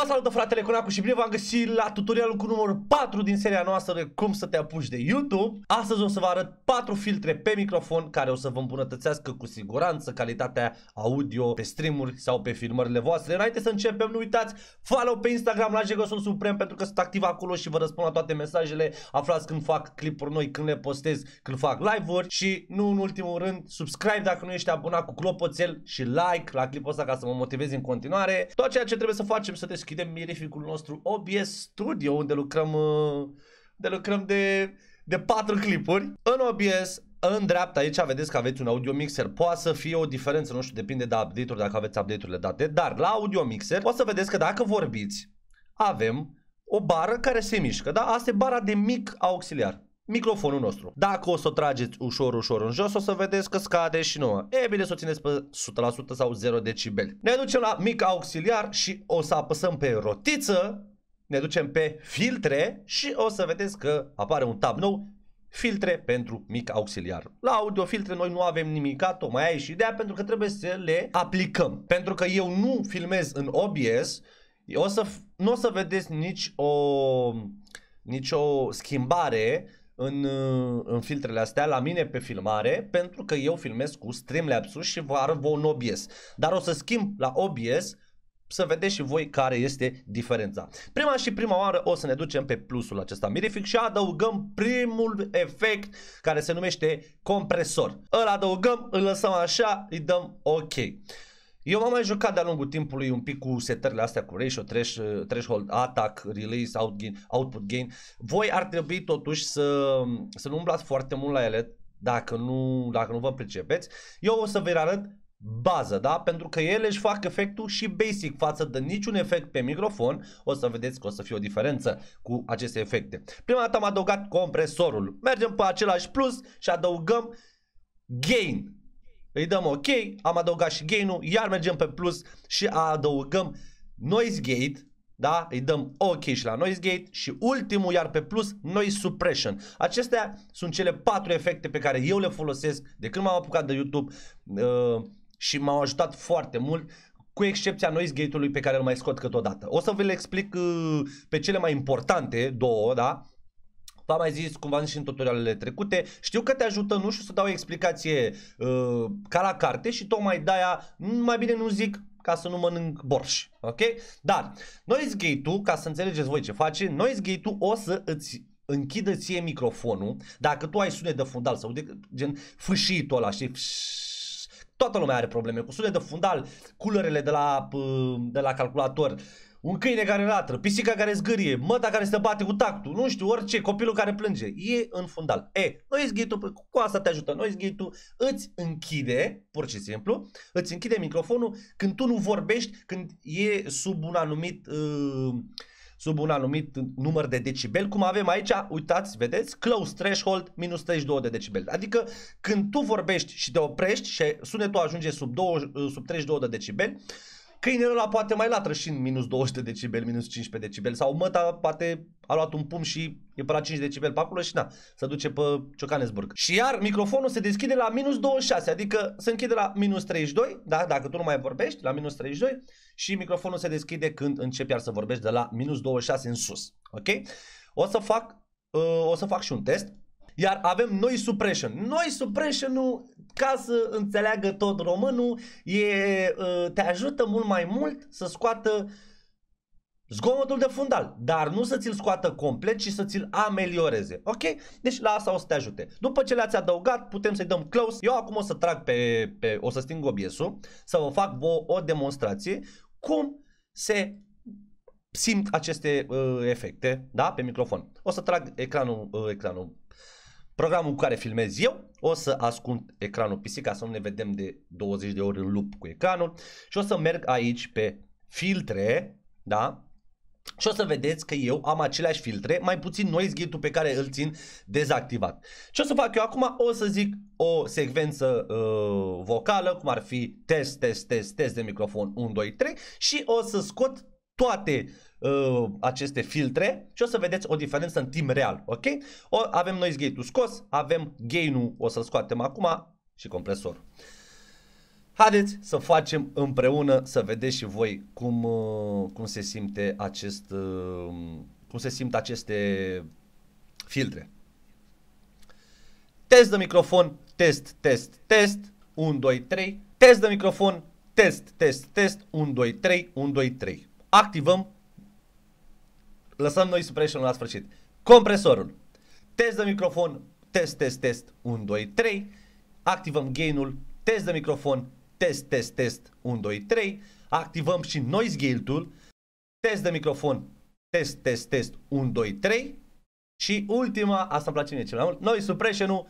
Vă salută fratele Conacu și bine v-am găsit la tutorialul cu numărul 4 din seria noastră de cum să te apuci de YouTube. Astăzi o să vă arăt 4 filtre pe microfon care o să vă îmbunătățească cu siguranță calitatea audio pe streamuri sau pe filmările voastre. Înainte să începem, nu uitați, follow pe Instagram la Jegosul Suprem pentru că sunt activ acolo și vă răspund la toate mesajele. Aflați când fac clipuri noi, când le postez, când fac live-uri și nu în ultimul rând, subscribe dacă nu ești abonat cu clopoțel și like la clipul ăsta ca să mă motivezi în continuare. Tot ceea ce trebuie să facem să te deschidem mirificul nostru OBS Studio, unde lucrăm, uh, unde lucrăm de, de patru clipuri. În OBS în dreapta aici vedeți că aveți un audio mixer. Poate să fie o diferență, nu știu, depinde de update-uri, dacă aveți update-urile date, dar la audio mixer o să vedeți că dacă vorbiți, avem o bară care se mișcă, da? Asta e bara de mic auxiliar microfonul nostru. Dacă o să o trageți ușor, ușor în jos, o să vedeți că scade și nouă. E bine să o țineți pe 100% sau 0 decibeli. Ne ducem la mic auxiliar și o să apăsăm pe rotiță, ne ducem pe filtre și o să vedeți că apare un tab nou, filtre pentru mic auxiliar. La audio filtre noi nu avem nimic tocmai aia e și ideea pentru că trebuie să le aplicăm. Pentru că eu nu filmez în OBS, o să, nu o să vedeți nici o, nici o schimbare în, uh, în filtrele astea la mine pe filmare pentru că eu filmez cu Streamlabs-ul și vă arăt vouă un OBS. Dar o să schimb la OBS să vedeți și voi care este diferența. Prima și prima oară o să ne ducem pe plusul acesta mirific și adăugăm primul efect care se numește compresor. Îl adăugăm, îl lăsăm așa, îi dăm OK. Eu m-am mai jucat de-a lungul timpului un pic cu setările astea cu ratio, uh, threshold, attack, release, out gain, output gain. Voi ar trebui totuși să, să nu umblați foarte mult la ele dacă nu, dacă nu vă pricepeți. Eu o să vă arăt bază, da? Pentru că ele își fac efectul și basic față de niciun efect pe microfon. O să vedeți că o să fie o diferență cu aceste efecte. Prima dată am adăugat compresorul. Mergem pe același plus și adăugăm gain îi dăm ok, am adăugat și gain-ul, iar mergem pe plus și adăugăm noise gate, da? Îi dăm OK și la Noise Gate și ultimul iar pe plus Noise Suppression. Acestea sunt cele patru efecte pe care eu le folosesc de când m-am apucat de YouTube uh, și m-au ajutat foarte mult cu excepția noise gate-ului pe care îl mai scot câteodată. O să vă le explic uh, pe cele mai importante două, da? v am mai zis cumva și în tutorialele trecute. Știu că te ajută, nu știu să dau o explicație uh, ca la carte și tocmai de-aia mm, mai bine nu zic ca să nu mănânc borș, ok? Dar noise gate-ul, ca să înțelegeți voi ce face, noise gate-ul o să îți închidă ție microfonul dacă tu ai sunet de fundal sau de gen fâșitul ăla, știi? Toată lumea are probleme cu sunet de fundal, culorile de la, uh, de la calculator, uh, un câine care latră, pisica care zgârie, măta care se bate cu tactul, nu știu, orice, copilul care plânge, e în fundal. E, noi gate tu, păi, cu asta te ajută, noi gate-ul îți închide, pur și simplu, îți închide microfonul când tu nu vorbești, când e sub un anumit... Uh, sub un anumit număr de decibel, cum avem aici, uitați, vedeți, close threshold minus 32 de decibel. Adică când tu vorbești și te oprești și sunetul ajunge sub, 2, uh, sub 32 de decibel, câinele ăla poate mai latră și în minus 20 de decibel, minus 15 decibel sau măta poate a luat un pum și e pe la 5 decibel pe acolo și na, se duce pe Ciocanesburg. Și iar microfonul se deschide la minus 26, adică se închide la minus 32, da, dacă tu nu mai vorbești, la minus 32 și microfonul se deschide când începi iar să vorbești de la minus 26 în sus, ok? O să fac, uh, o să fac și un test iar avem noi suppression. Noi suppression nu ca să înțeleagă tot românul, e, ă, te ajută mult mai mult să scoată zgomotul de fundal, dar nu să ți-l scoată complet, ci să ți-l amelioreze. Ok? Deci la asta o să te ajute. După ce le-ați adăugat, putem să-i dăm close. Eu acum o să trag pe, pe o să sting obiesul, să vă fac o, o demonstrație cum se simt aceste uh, efecte, da, pe microfon. O să trag ecranul, uh, ecranul programul cu care filmez eu, o să ascund ecranul PC ca să nu ne vedem de 20 de ori în lup cu ecranul și o să merg aici pe filtre, da? Și o să vedeți că eu am aceleași filtre, mai puțin noise gate pe care îl țin dezactivat. Ce o să fac eu acum? O să zic o secvență uh, vocală, cum ar fi test, test, test, test de microfon 1, 2, 3 și o să scot toate uh, aceste filtre și o să vedeți o diferență în timp real, ok? O, avem noise gate-ul scos, avem gain-ul, o să-l scoatem acum și compresor. Haideți să facem împreună să vedeți și voi cum, uh, cum se simte acest uh, cum se simt aceste filtre. Test de microfon, test, test, test, 1, 2, 3, test de microfon, test, test, test, 1, 2, 3, 1, 2, 3 activăm, lăsăm noi suppression la sfârșit. Compresorul. Test de microfon, test, test, test, 1, 2, 3. Activăm gainul, test de microfon, test, test, test, 1, 2, 3. Activăm și noise gate-ul, test de microfon, test, test, test, 1, 2, 3. Și ultima, asta îmi place mie cel mai mult, noise suppression-ul,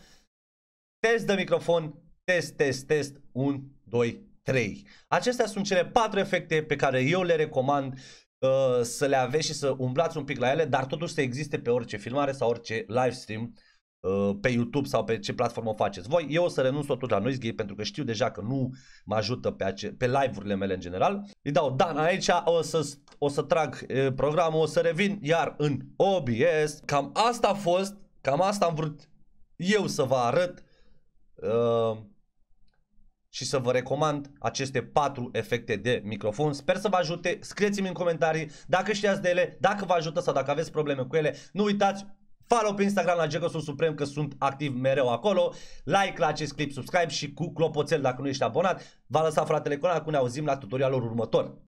test de microfon, test, test, test, 1, 2, 3. Acestea sunt cele patru efecte pe care eu le recomand uh, să le aveți și să umblați un pic la ele, dar totuși să existe pe orice filmare sau orice live stream uh, pe YouTube sau pe ce platformă o faceți voi. Eu o să renunț tot la noise pentru că știu deja că nu mă ajută pe, ace- pe live-urile mele în general. Îi dau Dan aici, o să, o să trag uh, programul, o să revin iar în OBS. Cam asta a fost, cam asta am vrut eu să vă arăt. Uh, și să vă recomand aceste patru efecte de microfon. Sper să vă ajute, scrieți-mi în comentarii dacă știați de ele, dacă vă ajută sau dacă aveți probleme cu ele. Nu uitați, follow pe Instagram la Gecosul Suprem că sunt activ mereu acolo, like la acest clip, subscribe și cu clopoțel dacă nu ești abonat. V-a lăsat fratele Conan, acum ne auzim la tutorialul următor.